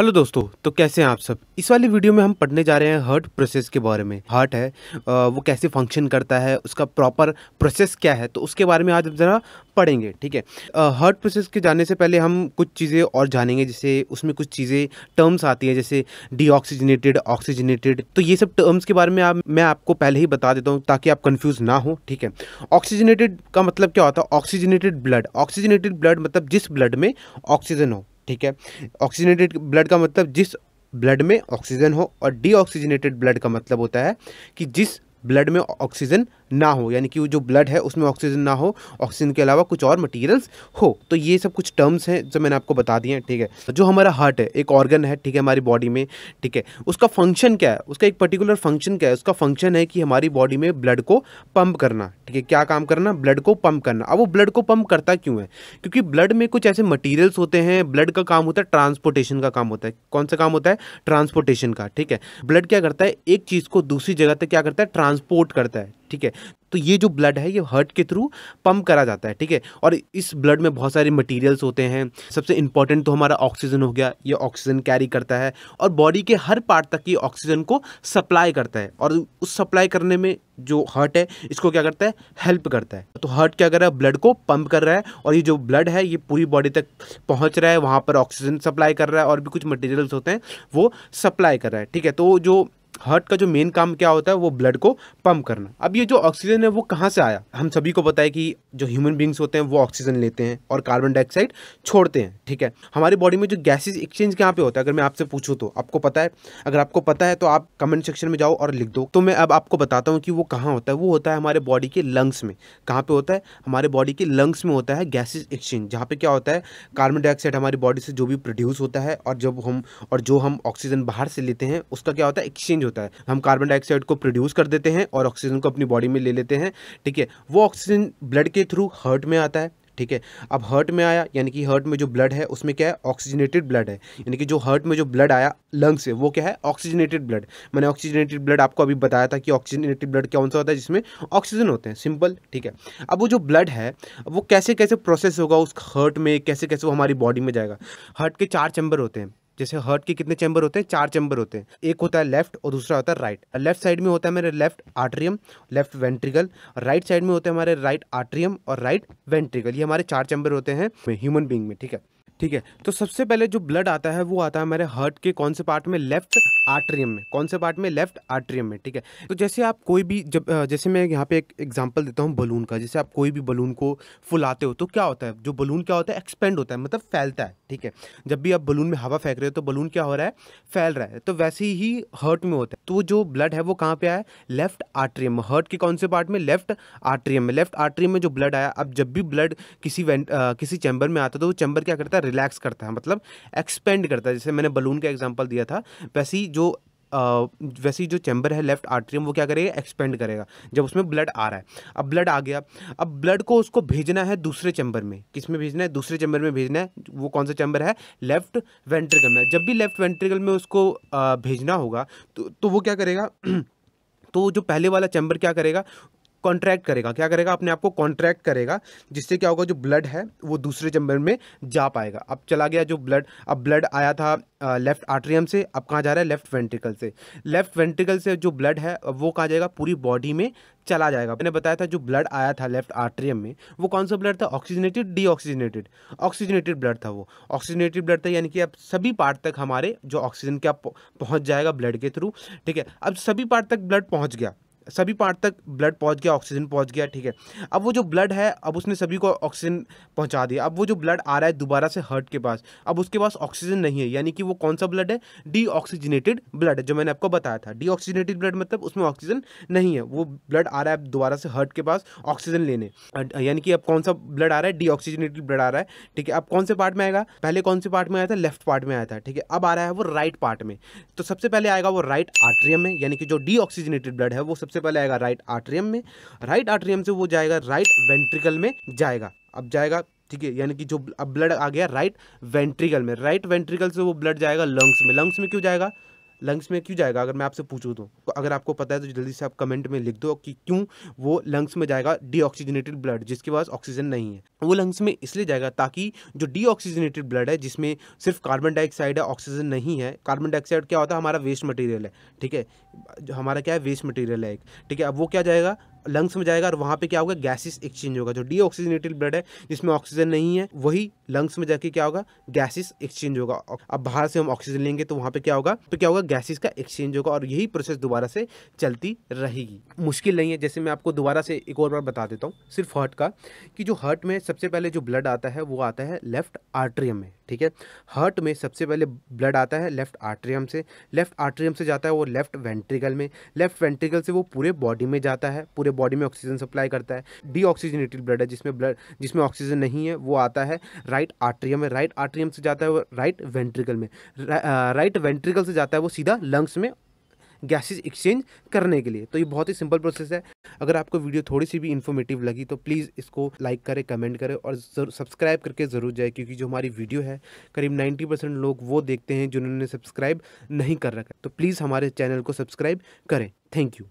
hello दोस्तों तो कैसे हैं आप सब इस वाली वीडियो में हम पढ़ने जा रहे हैं हार्ट प्रोसेस के बारे में हार्ट है वो कैसे फंक्शन करता है उसका प्रॉपर प्रोसेस क्या है तो उसके बारे में आज हम ज़रा पढ़ेंगे ठीक है हार्ट प्रोसेस के जाने से पहले हम कुछ चीज़ें और जानेंगे जैसे उसमें कुछ चीज़ें टर्म्स आती हैं जैसे डीऑक्सीजनेटेड ऑक्सीजनेटेड तो ये सब टर्म्स के बारे में आप मैं आपको पहले ही बता देता हूँ ताकि आप कन्फ्यूज़ ना हो ठीक है ऑक्सीजनेटेड का मतलब क्या होता है ऑक्सीजनेटेड ब्लड ऑक्सीजनेटेड ब्लड मतलब जिस ब्लड में ऑक्सीजन हो ठीक है ऑक्सीजनेटेड ब्लड का मतलब जिस ब्लड में ऑक्सीजन हो और डी ब्लड का मतलब होता है कि जिस ब्लड में ऑक्सीजन ना हो यानी कि जो ब्लड है उसमें ऑक्सीजन ना हो ऑक्सीजन के अलावा कुछ और मटेरियल्स हो तो ये सब कुछ टर्म्स हैं जो मैंने आपको बता दिए हैं ठीक है तो जो हमारा हार्ट है एक ऑर्गन है ठीक है हमारी बॉडी में ठीक है उसका फंक्शन क्या है उसका एक पर्टिकुलर फंक्शन क्या है उसका फंक्शन है कि हमारी बॉडी में ब्लड को पंप करना ठीक है क्या काम करना ब्लड को पंप करना अब वो ब्लड को पंप करता क्यों है क्योंकि ब्लड में कुछ ऐसे मटीरियल्स होते हैं ब्लड का काम होता है ट्रांसपोर्टेशन का काम होता है कौन सा काम होता है ट्रांसपोर्टेशन का ठीक है ब्लड क्या करता है एक चीज़ को दूसरी जगह तक क्या करता है ट्रांसपोर्ट करता है ठीक है तो ये जो ब्लड है ये हर्ट के थ्रू पंप करा जाता है ठीक है और इस ब्लड में बहुत सारे मटेरियल्स होते हैं सबसे इंपॉर्टेंट तो हमारा ऑक्सीजन हो गया ये ऑक्सीजन कैरी करता है और बॉडी के हर पार्ट तक ये ऑक्सीजन को सप्लाई करता है और उस सप्लाई करने में जो हर्ट है इसको क्या करता है हेल्प करता है तो हर्ट क्या कर रहा है ब्लड को पंप कर रहा है और ये जो ब्लड है ये पूरी बॉडी तक पहुँच रहा है वहाँ पर ऑक्सीजन सप्लाई कर रहा है और भी कुछ मटेरियल्स होते हैं वो सप्लाई कर रहा है ठीक है तो जो हार्ट का जो मेन काम क्या होता है वो ब्लड को पंप करना अब ये जो ऑक्सीजन है वो कहाँ से आया हम सभी को पता है कि जो ह्यूमन बींग्स होते हैं वो ऑक्सीजन लेते हैं और कार्बन डाइऑक्साइड छोड़ते हैं ठीक है हमारी बॉडी में जो गैसेज एक्सचेंज कहाँ पे होता है अगर मैं आपसे पूछूँ तो आपको पता है अगर आपको पता है तो आप कमेंट सेक्शन में जाओ और लिख दो तो मैं अब आपको बताता हूँ कि वो कहाँ होता है वो होता है हमारे बॉडी के लंग्स में कहाँ पर होता है हमारे बॉडी के लंग्स में होता है गैसेज एक्सचेंज जहाँ पर क्या होता है कार्बन डाइऑक्साइड हमारी बॉडी से जो भी प्रोड्यूस होता है और जब हम और जो हम ऑक्सीजन बाहर से लेते हैं उसका क्या होता है एक्सचेंज होता है हम कार्बन डाइऑक्साइड को प्रोड्यूस कर देते हैं और ऑक्सीजन को अपनी बॉडी में ले लेते हैं ठीक है वो ऑक्सीजन ब्लड के थ्रू हर्ट में आता है ठीक है अब हर्ट में आया यानी कि हर्ट में जो ब्लड है उसमें क्या है ऑक्सीजनेटेड ब्लड है यानी कि जो हर्ट में जो ब्लड आया लंग से वो क्या है ऑक्सीजनेटेड ब्लड मैंने ऑक्सीजनेटेड ब्लड आपको अभी बताया था कि ऑक्सीजनेटेड ब्लड कौन सा होता है जिसमें ऑक्सीजन होते हैं सिंपल ठीक है अब वो जो ब्लड है वो कैसे कैसे प्रोसेस होगा उस हर्ट में कैसे कैसे वो हमारी बॉडी में जाएगा हर्ट के चार चैम्बर होते हैं जैसे हर्ट के कितने चैम्बर होते हैं चार चैम्बर होते हैं एक होता है लेफ्ट और दूसरा होता है राइट लेफ्ट साइड में होता है मेरे left atrium left ventricle right side में होते हैं हमारे राइट आर्ट्रियम और राइट वेंट्रिकल ये हमारे चार चैम्बर होते हैं ह्यूमन बींग में ठीक है ठीक है तो सबसे पहले जो ब्लड आता है वो आता है हमारे हार्ट के कौन से पार्ट में लेफ्ट आर्ट्रियम में कौन से पार्ट में लेफ्ट आर्ट्रियम में ठीक है तो जैसे आप कोई भी जब जैसे मैं यहाँ पे एक एग्जांपल देता हूँ बलून का जैसे आप कोई भी बलून को फुलाते हो तो क्या होता है जो बलून क्या होता है एक्सपेंड होता है मतलब फैलता है ठीक है जब भी आप बलून में हवा फेंक रहे हो तो बलून क्या हो रहा है फैल रहा है तो वैसे ही हर्ट में होता है तो जो ब्लड है वो कहाँ पे आया लेफ्ट आर्ट्रियम में हर्ट के कौन से पार्ट में लेफ्ट आर्ट्रियम में लेफ्ट आर्ट्रियम में जो ब्लड आया अब जब भी ब्लड किसी वेंट किसी चैम्बर में आता है तो वो चैम्बर क्या करता है रिलैक्स करता है मतलब एक्सपेंड करता है जैसे मैंने बलून का एग्जाम्पल दिया था वैसी जो आ, वैसे जो चैम्बर है लेफ्ट आर्ट्रियम वो क्या करेगा एक्सपेंड करेगा जब उसमें ब्लड आ रहा है अब ब्लड आ गया अब ब्लड को उसको भेजना है दूसरे चैम्बर में किस में भेजना है दूसरे चैम्बर में भेजना है वो कौन सा चैम्बर है लेफ्ट वेंट्रिकल में जब भी लेफ्ट वेंट्रिकल में उसको भेजना होगा तो, तो वो क्या करेगा तो जो पहले वाला चैम्बर क्या करेगा कॉन्ट्रैक्ट करेगा क्या करेगा अपने आप को कॉन्ट्रैक्ट करेगा जिससे क्या होगा जो ब्लड है वो दूसरे चैम्बर में जा पाएगा अब चला गया जो ब्लड अब ब्लड आया था लेफ्ट आर्ट्रियम से अब कहाँ जा रहा है लेफ्ट वेंट्रिकल से लेफ्ट वेंट्रिकल से जो ब्लड है वो कहाँ जाएगा पूरी बॉडी में चला जाएगा मैंने बताया था जो ब्लड आया था लेफ्ट आर्ट्रियम में वो कौन सा ब्लड था ऑक्सीजनेटेड डीऑक्सीजनेटेड ऑक्सीजनेटेड ब्लड था वो ऑक्सीजनेटेड ब्लड था यानी कि अब सभी पार्ट तक हमारे जो ऑक्सीजन क्या पहुँच जाएगा ब्लड के थ्रू ठीक है अब सभी पार्ट तक ब्लड पहुँच गया सभी पार्ट तक ब्लड पहुंच गया ऑक्सीजन पहुंच गया ठीक है अब वो जो ब्लड है अब उसने सभी को ऑक्सीजन पहुंचा दिया अब वो जो ब्लड आ रहा है दोबारा से हर्ट के पास अब उसके पास ऑक्सीजन नहीं है यानी कि वो कौन सा ब्लड है डीऑक्सीजनेटेड ब्लड है जो मैंने आपको बताया था डीऑक्सीजनेटेड ब्लड मतलब उसमें ऑक्सीजन नहीं है वो ब्लड आ रहा है दोबारा से हर्ट के पास ऑक्सीजन लेने uh, यानी कि अब कौन सा ब्लड आ रहा है डीऑक्सीजनेटेड ब्लड आ रहा है ठीक है अब कौन से पार्ट में आएगा पहले कौन से पार्ट में आया था लेफ्ट पार्ट में आया था ठीक है अब आ रहा है वो राइट पार्ट में तो सबसे पहले आएगा वो राइट आर्ट्रियम में यानी कि जो डीऑक्सीजनेटेड ब्लड है वो सबसे सबसे पहले आएगा राइट आर्ट्रियम में राइट आर्ट्रियम से वो जाएगा राइट वेंट्रिकल में जाएगा अब जाएगा ठीक है यानी कि जो अब ब्लड आ गया राइट वेंट्रिकल में राइट वेंट्रिकल से वो ब्लड जाएगा लंग्स में लंग्स में क्यों जाएगा लंग्स में क्यों जाएगा अगर मैं आपसे पूछूँ तो।, तो अगर आपको पता है तो जल्दी से आप कमेंट में लिख दो कि क्यों वो लंग्स में जाएगा डीऑक्सीजनेटेड ब्लड जिसके पास ऑक्सीजन नहीं है वो लंग्स में इसलिए जाएगा ताकि जो डीऑक्सीजनेटेड ब्लड है जिसमें सिर्फ कार्बन डाइऑक्साइड है ऑक्सीजन नहीं है कार्बन डाइऑक्साइड क्या होता है हमारा वेस्ट मटेरियल है ठीक है हमारा क्या है वेस्ट मटेरियल है एक ठीक है अब वो क्या जाएगा लंग्स में जाएगा और वहां पे क्या होगा गैसेस एक्सचेंज होगा जो डी ऑक्सीजनेटेड ब्लड है जिसमें ऑक्सीजन नहीं है वही लंग्स में जाके क्या होगा गैसेस एक्सचेंज होगा अब बाहर से हम ऑक्सीजन लेंगे तो वहां पे क्या होगा तो क्या होगा गैसेस का एक्सचेंज होगा और यही प्रोसेस दोबारा से चलती रहेगी मुश्किल नहीं है जैसे मैं आपको दोबारा से एक और बार बता देता हूँ सिर्फ हर्ट का कि जो हर्ट में सबसे पहले जो ब्लड आता है वो आता है लेफ्ट आर्ट्रियम में ठीक है हर्ट में सबसे पहले ब्लड आता है लेफ्ट आर्ट्रियम से लेफ्ट आर्ट्रियम से जाता है वो लेफ्ट वेंट्रिकल में लेफ्ट वेंट्रिकल से वो पूरे बॉडी में जाता है पूरे बॉडी में ऑक्सीजन सप्लाई करता है डी ऑक्सीजनेटेड ब्लड है जिसमें ब्लड जिसमें ऑक्सीजन नहीं है वो आता है राइट आर्ट्रियम में राइट आर्ट्रियम से जाता है वो राइट वेंट्रिकल में राइट वेंट्रिकल uh, से जाता है वो सीधा लंग्स में गैसेज एक्सचेंज करने के लिए तो ये बहुत ही सिंपल प्रोसेस है अगर आपको वीडियो थोड़ी सी भी इन्फॉर्मेटिव लगी तो प्लीज़ इसको लाइक करें कमेंट करें और सब्सक्राइब करके ज़रूर जाए क्योंकि जो हमारी वीडियो है करीब 90 परसेंट लोग वो देखते हैं जिन्होंने सब्सक्राइब नहीं कर रखा तो प्लीज़ हमारे चैनल को सब्सक्राइब करें थैंक यू